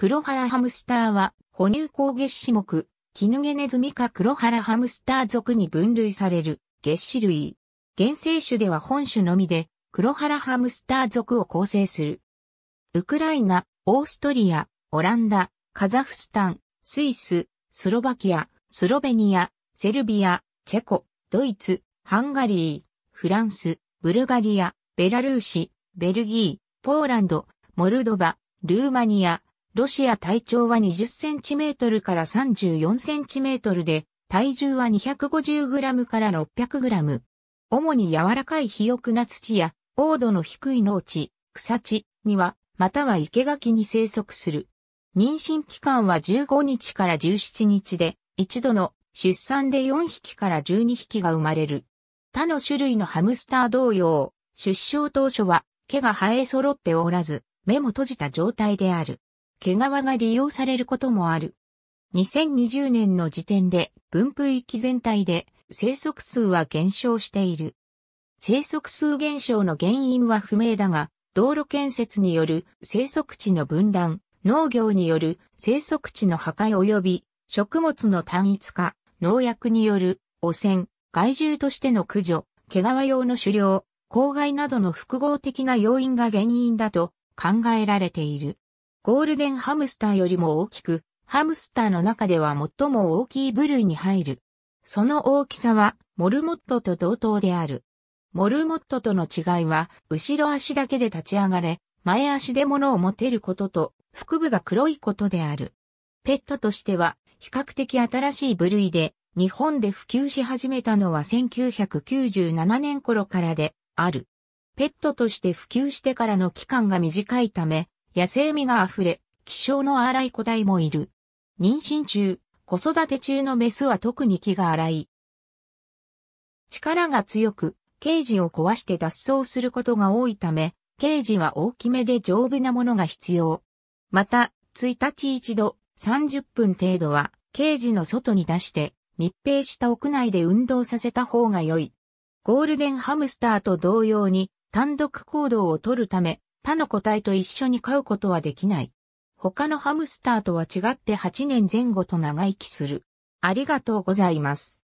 黒原ハムスターは、哺乳項月種目、キヌゲネズミ科黒原ハムスター属に分類される月種類。原生種では本種のみで、黒原ハムスター属を構成する。ウクライナ、オーストリア、オランダ、カザフスタン、スイス、スロバキア、スロベニア、セルビア、チェコ、ドイツ、ハンガリー、フランス、ブルガリア、ベラルーシ、ベルギー、ポーランド、モルドバ、ルーマニア、ロシア体長は20センチメートルから34センチメートルで、体重は250グラムから600グラム。主に柔らかい肥沃な土や、黄土の低い農地、草地、庭、または生垣に生息する。妊娠期間は15日から17日で、一度の出産で4匹から12匹が生まれる。他の種類のハムスター同様、出生当初は毛が生え揃っておらず、目も閉じた状態である。毛皮が利用されることもある。2020年の時点で分布域全体で生息数は減少している。生息数減少の原因は不明だが、道路建設による生息地の分断、農業による生息地の破壊及び食物の単一化、農薬による汚染、害獣としての駆除、毛皮用の狩猟、公害などの複合的な要因が原因だと考えられている。ゴールデンハムスターよりも大きく、ハムスターの中では最も大きい部類に入る。その大きさは、モルモットと同等である。モルモットとの違いは、後ろ足だけで立ち上がれ、前足で物を持てることと、腹部が黒いことである。ペットとしては、比較的新しい部類で、日本で普及し始めたのは1997年頃からで、ある。ペットとして普及してからの期間が短いため、野生味が溢れ、気性の荒い個体もいる。妊娠中、子育て中のメスは特に気が荒い。力が強く、ケージを壊して脱走することが多いため、ケージは大きめで丈夫なものが必要。また、1日一度、30分程度は、ケージの外に出して、密閉した屋内で運動させた方が良い。ゴールデンハムスターと同様に、単独行動を取るため、他の個体と一緒に飼うことはできない。他のハムスターとは違って8年前後と長生きする。ありがとうございます。